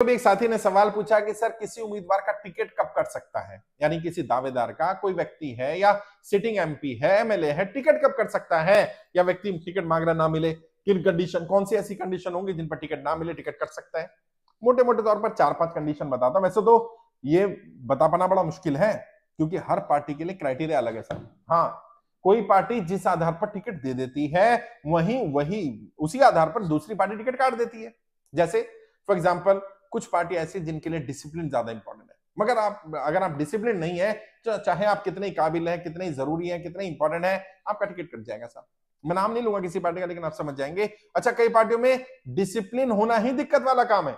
तो भी एक साथी ने सवाल पूछा कि सर किसी उम्मीदवार का टिकट कब कट सकता है यानी किसी दावेदार का कोई व्यक्ति है या सिटिंग एमपी है एमएलए है टिकट कब कट सकता है या व्यक्ति टिकट मांग रहा ना मिले किन कंडीशन कौन सी ऐसी कंडीशन होंगी जिन पर टिकट ना मिले टिकट कट सकता है मोटे मोटे तौर पर चार पांच कंडीशन बताता हूं वैसे तो ये बता पाना बड़ा मुश्किल है क्योंकि हर पार्टी के लिए क्राइटेरिया अलग है सर हाँ कोई पार्टी जिस आधार पर टिकट दे देती है वही वही उसी आधार पर दूसरी पार्टी टिकट काट देती है जैसे फॉर एग्जाम्पल कुछ पार्टी ऐसी जिनके लिए डिसिप्लिन ज्यादा इंपॉर्टेंट है मगर आप अगर आप डिसिप्लिन नहीं है चाहे आप कितने काबिल हैं कितने जरूरी हैं कितने इंपॉर्टेंट है आपका टिकट कट जाएगा साहब मैं नाम नहीं लूंगा किसी पार्टी का लेकिन आप समझ जाएंगे अच्छा कई पार्टियों में डिसिप्लिन होना ही दिक्कत वाला काम है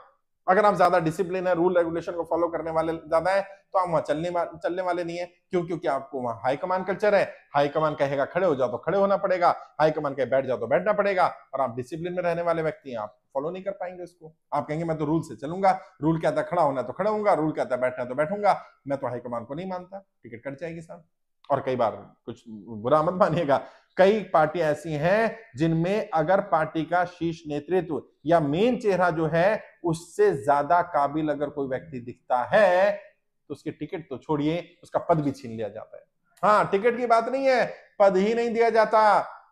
अगर आप ज्यादा डिसिप्लिन है रूल रेगुलेशन को फॉलो करने वाले ज्यादा है तो आप वहां चलने चलने वाले नहीं है क्यों क्योंकि आपको वहां हाई कमान कल्चर है हाई कमान कहेगा खड़े हो जाओ तो खड़े होना पड़ेगा हाई कमान कहे बैठ जाओ तो बैठना पड़ेगा और आप डिसिप्लिन में रहने वाले व्यक्ति हैं आप फॉलो नहीं कर पाएंगे उसको आप कहेंगे मैं तो रूल से चलूंगा रूल कहता खड़ा होना तो खड़ा होगा रूल कहता बैठना तो बैठूंगा मैं तो हाईकमान को नहीं मानता टिकट कट जाएगी साहब और कई बार कुछ बुरा मत मानिएगा कई पार्टियां ऐसी हैं जिनमें अगर पार्टी का शीर्ष नेतृत्व या मेन चेहरा जो है उससे ज्यादा काबिल अगर कोई व्यक्ति दिखता है तो उसकी टिकट तो छोड़िए उसका पद भी छीन लिया जाता है हाँ टिकट की बात नहीं है पद ही नहीं दिया जाता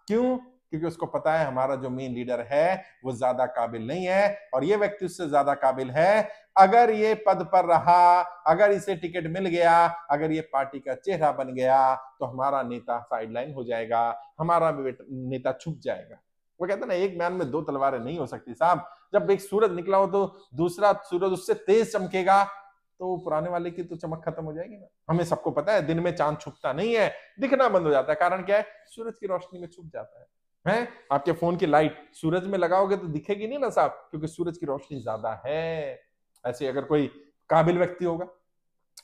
क्यों क्योंकि उसको पता है हमारा जो मेन लीडर है वो ज्यादा काबिल नहीं है और ये व्यक्ति उससे ज्यादा काबिल है अगर ये पद पर रहा अगर इसे टिकट मिल गया अगर ये पार्टी का चेहरा बन गया तो हमारा नेता साइडलाइन हो जाएगा हमारा नेता छुप जाएगा वो कहते ना एक म्यान में दो तलवारें नहीं हो सकती साहब जब एक सूरज निकला हो तो दूसरा सूरज उससे तेज चमकेगा तो पुराने वाले की तो चमक खत्म हो जाएगी ना हमें सबको पता है दिन में चांद छुपता नहीं है दिखना बंद हो जाता है कारण क्या है सूरज की रोशनी में छुप जाता है है आपके फोन की लाइट सूरज में लगाओगे तो दिखेगी नहीं ना साहब क्योंकि सूरज की रोशनी ज्यादा है ऐसे अगर कोई काबिल व्यक्ति होगा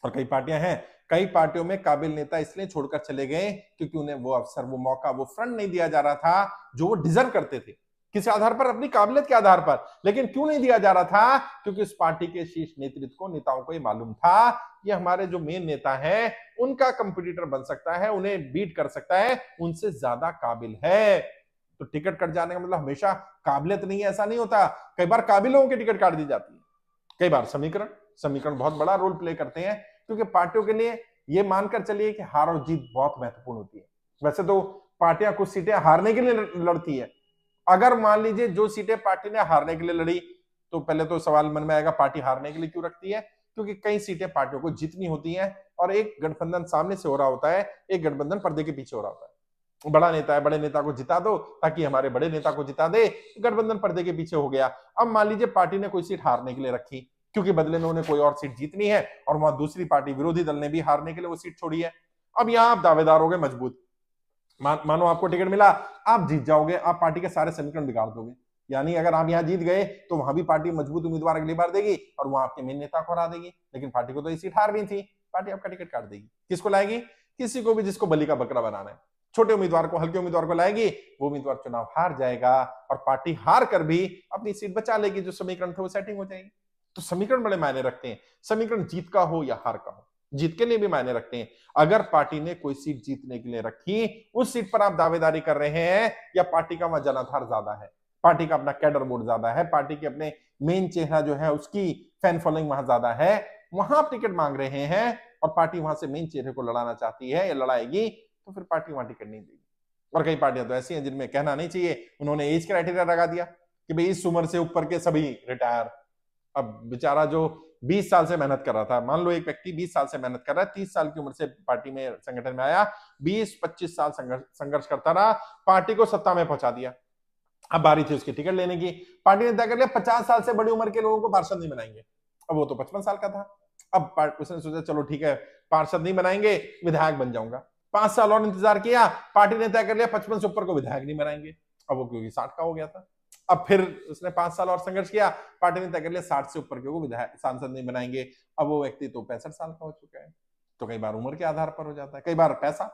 और कई पार्टियां हैं कई पार्टियों में काबिल नेता इसलिए छोड़कर चले गए क्योंकि उन्हें वो अवसर वो मौका वो फ्रंट नहीं दिया जा रहा था जो वो डिजर्व करते थे किस आधार पर अपनी काबिलियत के आधार पर लेकिन क्यों नहीं दिया जा रहा था क्योंकि उस पार्टी के शीर्ष नेतृत्व को नेताओं को ये मालूम था कि हमारे जो मेन नेता हैं उनका कंपटीटर बन सकता है उन्हें बीट कर सकता है उनसे ज्यादा काबिल है तो टिकट कट जाने का मतलब हमेशा काबिलियत नहीं है ऐसा नहीं होता कई बार काबिल लोगों की टिकट काट दी जाती है कई बार समीकरण समीकरण बहुत बड़ा रोल प्ले करते हैं क्योंकि पार्टियों के लिए ये मानकर चलिए कि हार और जीत बहुत महत्वपूर्ण होती है वैसे तो पार्टियां कुछ सीटें हारने के लिए लड़ती है अगर मान लीजिए जो सीटें पार्टी ने हारने के लिए लड़ी तो पहले तो सवाल मन में आएगा पार्टी हारने के लिए क्यों रखती है क्योंकि कई सीटें पार्टियों को जीतनी होती हैं और एक गठबंधन सामने से हो रहा होता है एक गठबंधन पर्दे के पीछे हो रहा होता है बड़ा नेता है बड़े नेता को जिता दो ताकि हमारे बड़े नेता को जिता दे गठबंधन पर्दे के पीछे हो गया अब मान लीजिए पार्टी ने कोई सीट हारने के लिए रखी क्योंकि बदले में उन्हें कोई और सीट जीतनी है और वहां दूसरी पार्टी विरोधी दल ने भी हारने के लिए वो सीट छोड़ी है अब यहां आप दावेदार हो गए मजबूत मानो आपको टिकट मिला आप जीत जाओगे आप पार्टी के सारे समीकरण बिगाड़ दोगे यानी अगर आप यहाँ जीत गए तो वहां भी पार्टी मजबूत उम्मीदवार अगली बार देगी और वहां आपके मेन नेता को हरा देगी लेकिन पार्टी को तो ये सीट हार भी थी पार्टी आपका टिकट काट देगी किसको लाएगी किसी को भी जिसको बलि का बकरा बनाना है छोटे उम्मीदवार को हल्के उम्मीदवार को लाएगी वो उम्मीदवार चुनाव हार जाएगा और पार्टी हार कर भी अपनी सीट बचा लेगी जो समीकरण थे वो सेटिंग हो जाएगी तो समीकरण बड़े मायने रखते हैं समीकरण जीत का हो या हार का हो जीत के लिए भी मायने रखते हैं अगर पार्टी ने कोई सीट जीतने के लिए रखी उस सीट पर आप दावेदारी कर रहे हैं या पार्टी का वहां जनाधार ज्यादा है पार्टी का अपना कैडर मोड ज्यादा है पार्टी के अपने मेन चेहरा जो है उसकी फैन फॉलोइंग वहां ज्यादा है वहां आप टिकट मांग रहे हैं और पार्टी वहां से मेन चेहरे को लड़ाना चाहती है या लड़ाएगी तो फिर पार्टी वहां टिकट नहीं देगी और कई पार्टियां तो ऐसी हैं जिनमें कहना नहीं चाहिए उन्होंने एज क्राइटेरिया लगा दिया कि भाई इस उम्र से ऊपर के सभी रिटायर अब बेचारा जो 20 साल से मेहनत कर रहा था मान लो एक व्यक्ति 20 साल से मेहनत कर रहा है 30 साल की उम्र से पार्टी में संगठन में आया 20-25 साल संघर्ष करता रहा पार्टी को सत्ता में पहुंचा दिया अब बारी थी उसकी टिकट लेने की पार्टी ने तय कर लिया पचास साल से बड़ी उम्र के लोगों को पार्षद नहीं बनाएंगे अब वो तो पचपन साल का था अब उसने सोचा चलो ठीक है पार्षद नहीं बनाएंगे विधायक बन जाऊंगा पांच साल और इंतजार किया पार्टी ने तय कर लिया पचपन से ऊपर को विधायक नहीं बनाएंगे अब वो क्योंकि साठ का हो गया था अब फिर उसने पांच साल और संघर्ष किया पार्टी ने तय कर लिया साठ से ऊपर के वो विधायक सांसद नहीं बनाएंगे अब वो व्यक्ति तो पैंसठ साल का हो चुका है तो कई बार उम्र के आधार पर हो जाता है कई बार पैसा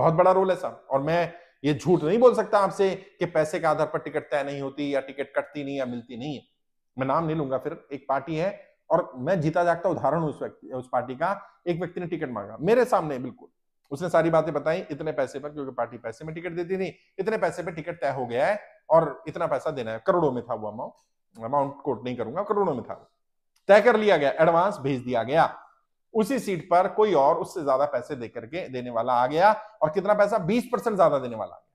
बहुत बड़ा रोल है सर और मैं ये झूठ नहीं बोल सकता आपसे कि पैसे के आधार पर टिकट तय नहीं होती या टिकट कटती नहीं या मिलती नहीं है मैं नाम नहीं लूंगा फिर एक पार्टी है और मैं जीता जागता उदाहरण उस व्यक्ति उस पार्टी का एक व्यक्ति ने टिकट मांगा मेरे सामने बिल्कुल उसने सारी बातें बताई इतने पैसे पर क्योंकि पार्टी पैसे में टिकट देती थी इतने पैसे पर टिकट तय हो गया है और इतना पैसा देना है करोड़ों में था वो अमाउंट अमाउंट कोट नहीं करूंगा करोड़ों में था तय कर लिया गया एडवांस भेज दिया गया उसी सीट पर कोई और उससे ज्यादा पैसे दे करके देने वाला आ गया और कितना पैसा बीस परसेंट ज्यादा देने वाला आ गया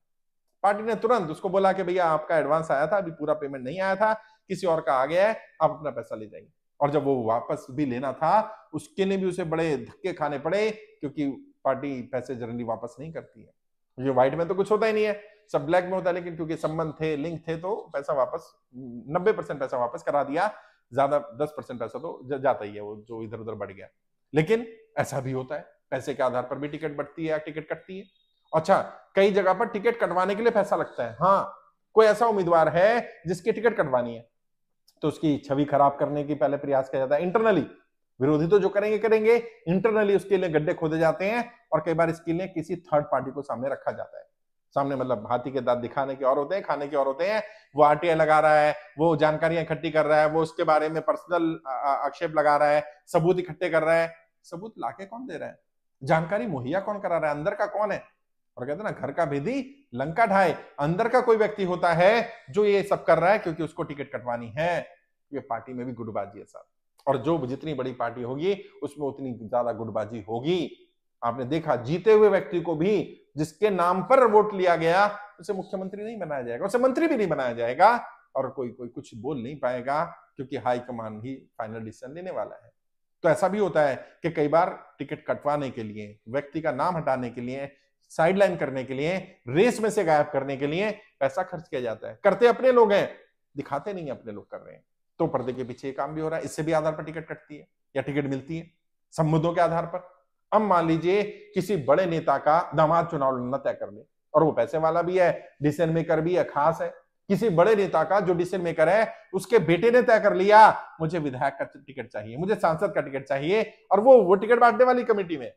पार्टी ने तुरंत उसको बोला कि भैया आपका एडवांस आया था अभी पूरा पेमेंट नहीं आया था किसी और का आ गया है आप अपना पैसा ले जाइए और जब वो वापस भी लेना था उसके ने भी उसे बड़े धक्के खाने पड़े क्योंकि पार्टी पैसे जनरली वापस नहीं करती है जो व्हाइट में तो कुछ होता ही नहीं है सब ब्लैक में होता है लेकिन क्योंकि संबंध थे लिंक थे तो पैसा वापस नब्बे परसेंट पैसा वापस करा दिया ज्यादा दस परसेंट पैसा तो जाता ही है वो जो इधर उधर बढ़ गया लेकिन ऐसा भी होता है पैसे के आधार पर भी टिकट बढ़ती है या टिकट कटती है अच्छा कई जगह पर टिकट कटवाने के लिए पैसा लगता है हाँ कोई ऐसा उम्मीदवार है जिसकी टिकट कटवानी है तो उसकी छवि खराब करने की पहले प्रयास किया जाता है इंटरनली विरोधी तो जो करेंगे करेंगे इंटरनली उसके लिए गड्ढे खोदे जाते हैं और कई बार इसके लिए किसी थर्ड पार्टी को सामने रखा जाता है सामने मतलब हाथी के दांत दिखाने के और होते हैं खाने के और होते हैं वो आरटीआई लगा रहा है वो जानकारियां इकट्ठी कर रहा है वो उसके बारे में पर्सनल आक्षेप लगा रहा है सबूत इकट्ठे कर रहा है सबूत लाके कौन दे रहा है जानकारी मुहैया कौन करा रहा है अंदर का कौन है और कहते हैं ना घर का भेदी लंका ढाए अंदर का कोई व्यक्ति होता है जो ये सब कर रहा है क्योंकि उसको टिकट कटवानी है ये पार्टी में भी गुटबाजी है साहब और जो जितनी बड़ी पार्टी होगी उसमें उतनी ज्यादा गुटबाजी होगी आपने देखा जीते हुए व्यक्ति को भी जिसके नाम पर वोट लिया गया उसे मुख्यमंत्री नहीं बनाया जाएगा उसे मंत्री भी नहीं बनाया जाएगा और कोई कोई कुछ बोल नहीं पाएगा क्योंकि हाईकमान ही फाइनल डिसीजन लेने वाला है तो ऐसा भी होता है कि कई बार टिकट कटवाने के लिए व्यक्ति का नाम हटाने के लिए साइडलाइन करने के लिए रेस में से गायब करने के लिए पैसा खर्च किया जाता है करते अपने लोग हैं दिखाते नहीं अपने लोग कर रहे हैं तो पर्दे के पीछे काम भी हो रहा है इससे भी आधार पर टिकट कटती है या टिकट मिलती है संबंधों के आधार पर अब मान लीजिए किसी बड़े नेता का दामाद चुनाव लड़ना तय कर ले और वो पैसे वाला भी है डिसीजन मेकर भी है खास है किसी बड़े नेता का जो डिसीजन मेकर है उसके बेटे ने तय कर लिया मुझे विधायक का टिकट चाहिए मुझे सांसद का टिकट चाहिए और वो वो टिकट बांटने वाली कमेटी में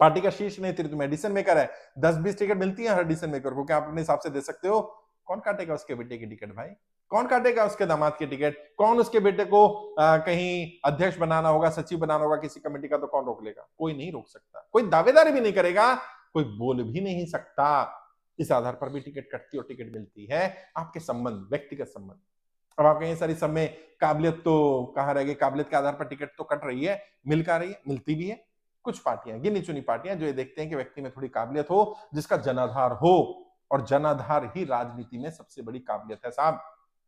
पार्टी का शीर्ष नेतृत्व में डिसीजन मेकर है दस बीस टिकट मिलती है हर डिसीजन मेकर को क्या आप अपने हिसाब से दे सकते हो कौन काटेगा उसके बेटे की टिकट भाई कौन काटेगा उसके दामाद की टिकट कौन उसके बेटे को आ, कहीं अध्यक्ष बनाना होगा सचिव बनाना होगा किसी कमेटी का तो कौन रोक लेगा कोई नहीं रोक सकता कोई दावेदारी भी नहीं करेगा कोई बोल भी नहीं सकता इस आधार पर भी टिकट कटती और टिकट मिलती है आपके संबंध व्यक्तिगत संबंध अब आप कहें सारी सब काबिलियत तो कहा रहेगी काबिलियत के आधार पर टिकट तो कट रही है मिल का रही है मिलती भी है कुछ पार्टियां गिनी चुनी पार्टियां जो ये देखते हैं कि व्यक्ति में थोड़ी काबिलियत हो जिसका जनाधार हो और जनाधार ही राजनीति में सबसे बड़ी काबिलियत है साहब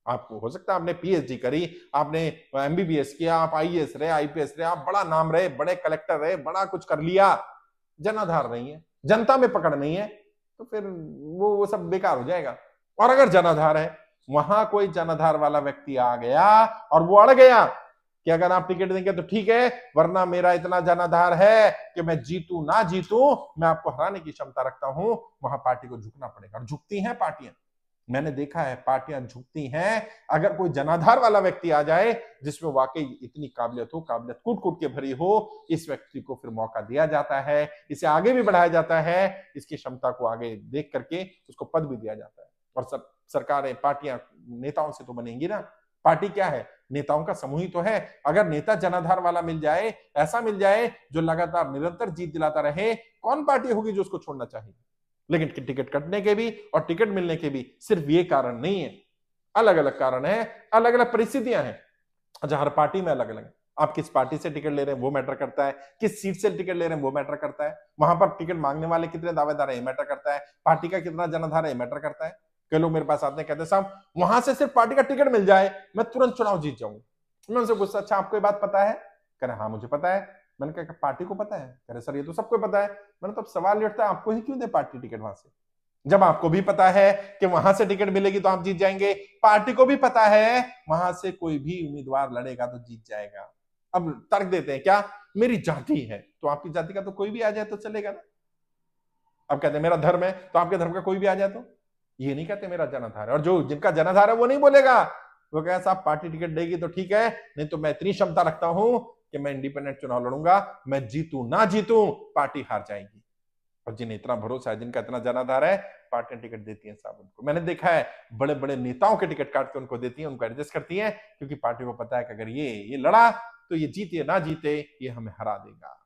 आपको हो सकता है आपने पीएचडी करी आपने एमबीबीएस किया आप आईएएस e रहे आईपीएस रहे आप बड़ा नाम रहे बड़े कलेक्टर रहे बड़ा कुछ कर लिया जनाधार नहीं है जनता में पकड़ नहीं है तो फिर वो वो सब बेकार हो जाएगा और अगर जनाधार है वहां कोई जनाधार वाला व्यक्ति आ गया और वो अड़ गया कि अगर आप टिकट देंगे तो ठीक है वरना मेरा इतना जनाधार है कि मैं जीतू ना जीतू मैं आपको हराने की क्षमता रखता हूं वहां पार्टी को झुकना पड़ेगा और झुकती हैं पार्टियां मैंने देखा है पार्टियां झुकती हैं अगर कोई जनाधार वाला व्यक्ति आ जाए जिसमें वाकई इतनी काबिलियत हो काबिलियत कूट कूट के भरी हो इस व्यक्ति को फिर मौका दिया जाता है इसे आगे भी बढ़ाया जाता है इसकी क्षमता को आगे देख करके उसको पद भी दिया जाता है और सब सरकारें पार्टियां नेताओं से तो बनेंगी ना पार्टी क्या है नेताओं का समूह ही तो है अगर नेता जनाधार वाला मिल जाए ऐसा मिल जाए जो लगातार निरंतर जीत दिलाता रहे कौन पार्टी होगी जो उसको छोड़ना चाहिए लेकिन टिकट कटने के भी और टिकट मिलने के भी सिर्फ ये कारण नहीं है अलग अलग कारण है अलग अलग परिस्थितियां हैं अच्छा हर पार्टी में अलग अलग आप किस पार्टी से टिकट ले रहे हैं वो मैटर करता है किस सीट से टिकट ले रहे हैं वो मैटर करता है वहां पर टिकट मांगने वाले कितने दावेदार है मैटर करता है पार्टी का कितना जनाधार है मैटर करता है कई लोग मेरे पास आते हैं कहते हैं साहब वहां से सिर्फ पार्टी का टिकट मिल जाए मैं तुरंत चुनाव जीत जाऊंगा मैं उनसे गुस्सा अच्छा आपको ये बात पता है कह रहे हाँ मुझे पता है मैंने कहा पार्टी को पता है अरे सर ये तो सबको पता है मैंने तो अब सवाल उठता है आपको ही क्यों दे पार्टी टिकट वहां से जब आपको भी पता है कि वहां से टिकट मिलेगी तो आप जीत जाएंगे पार्टी को भी पता है वहां से कोई भी उम्मीदवार लड़ेगा तो जीत जाएगा अब तर्क देते हैं क्या मेरी जाति है तो आपकी जाति का तो कोई भी आ जाए तो चलेगा ना अब कहते हैं मेरा धर्म है तो आपके धर्म का कोई भी आ जाए तो ये नहीं कहते मेरा जनाधार है और जो जिनका जनाधार है वो नहीं बोलेगा वो कहते साहब पार्टी टिकट देगी तो ठीक है नहीं तो मैं इतनी क्षमता रखता हूं कि मैं इंडिपेंडेंट चुनाव लड़ूंगा मैं जीतू ना जीतू पार्टी हार जाएगी और जिन्हें इतना भरोसा है जिनका इतना जनाधार है पार्टियां टिकट देती हैं साहब उनको मैंने देखा है बड़े बड़े नेताओं के टिकट काट के उनको देती है उनको एडजस्ट करती है क्योंकि पार्टी को पता है कि अगर ये ये लड़ा तो ये जीते ना जीते ये हमें हरा देगा